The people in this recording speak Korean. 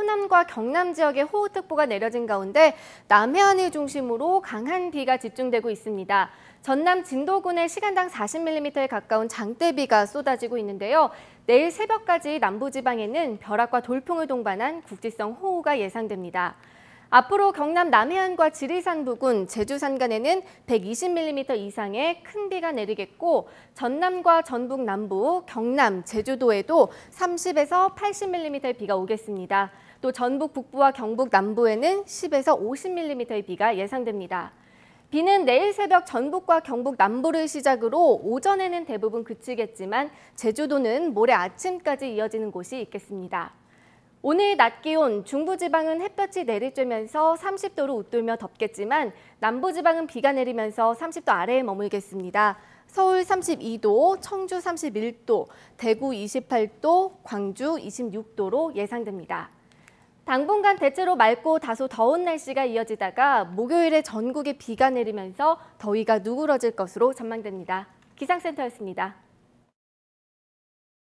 호남과 경남 지역에 호우특보가 내려진 가운데 남해안을 중심으로 강한 비가 집중되고 있습니다. 전남 진도군에 시간당 40mm에 가까운 장대비가 쏟아지고 있는데요. 내일 새벽까지 남부지방에는 벼락과 돌풍을 동반한 국지성 호우가 예상됩니다. 앞으로 경남 남해안과 지리산 부근, 제주산 간에는 120mm 이상의 큰 비가 내리겠고 전남과 전북 남부, 경남, 제주도에도 30에서 80mm의 비가 오겠습니다. 또 전북 북부와 경북 남부에는 10에서 50mm의 비가 예상됩니다. 비는 내일 새벽 전북과 경북 남부를 시작으로 오전에는 대부분 그치겠지만 제주도는 모레 아침까지 이어지는 곳이 있겠습니다. 오늘 낮 기온, 중부지방은 햇볕이 내리쬐면서 30도로 웃돌며 덥겠지만 남부지방은 비가 내리면서 30도 아래에 머물겠습니다. 서울 32도, 청주 31도, 대구 28도, 광주 26도로 예상됩니다. 당분간 대체로 맑고 다소 더운 날씨가 이어지다가 목요일에 전국에 비가 내리면서 더위가 누그러질 것으로 전망됩니다. 기상센터였습니다.